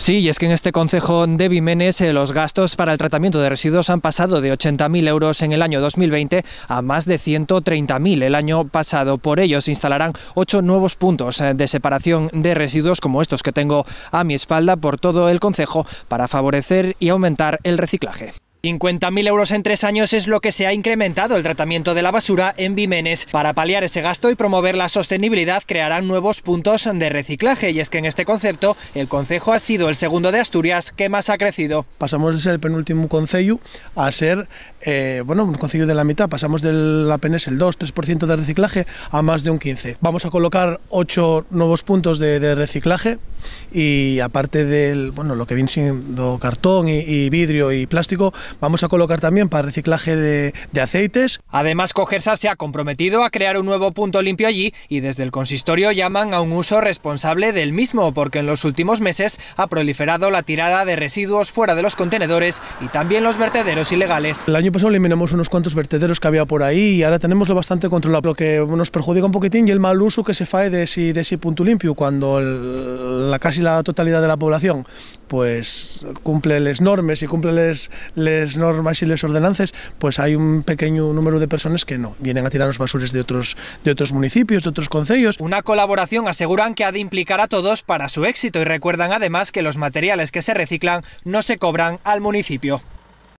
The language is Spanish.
Sí, y es que en este concejo de Vimenes eh, los gastos para el tratamiento de residuos han pasado de 80.000 euros en el año 2020 a más de 130.000 el año pasado. Por ello se instalarán ocho nuevos puntos eh, de separación de residuos como estos que tengo a mi espalda por todo el concejo para favorecer y aumentar el reciclaje. 50.000 euros en tres años es lo que se ha incrementado el tratamiento de la basura en Vimenes. Para paliar ese gasto y promover la sostenibilidad crearán nuevos puntos de reciclaje y es que en este concepto el Concejo ha sido el segundo de Asturias que más ha crecido. Pasamos de ser el penúltimo Concello a ser eh, bueno, un concilio de la mitad, pasamos de apenas el 2-3% de reciclaje a más de un 15%. Vamos a colocar 8 nuevos puntos de, reciclaje y aparte del, bueno, lo que viene siendo cartón y, vidrio y plástico, vamos a colocar también para reciclaje de, de aceites. Además, Cogersa se ha comprometido a crear un nuevo punto limpio allí y desde el consistorio llaman a un uso responsable del mismo, porque en los últimos meses ha proliferado la tirada de residuos fuera de los contenedores y también los vertederos ilegales. El año año eliminamos unos cuantos vertederos que había por ahí y ahora tenemos lo bastante controlado, lo que nos perjudica un poquitín y el mal uso que se fae de ese, de punto limpio cuando la, casi la totalidad de la población pues cumple las normas y cumple las normas y les ordenanzas, pues hay un pequeño número de personas que no, vienen a tirar los basures de otros, de otros municipios, de otros concellos. Una colaboración aseguran que ha de implicar a todos para su éxito y recuerdan además que los materiales que se reciclan no se cobran al municipio.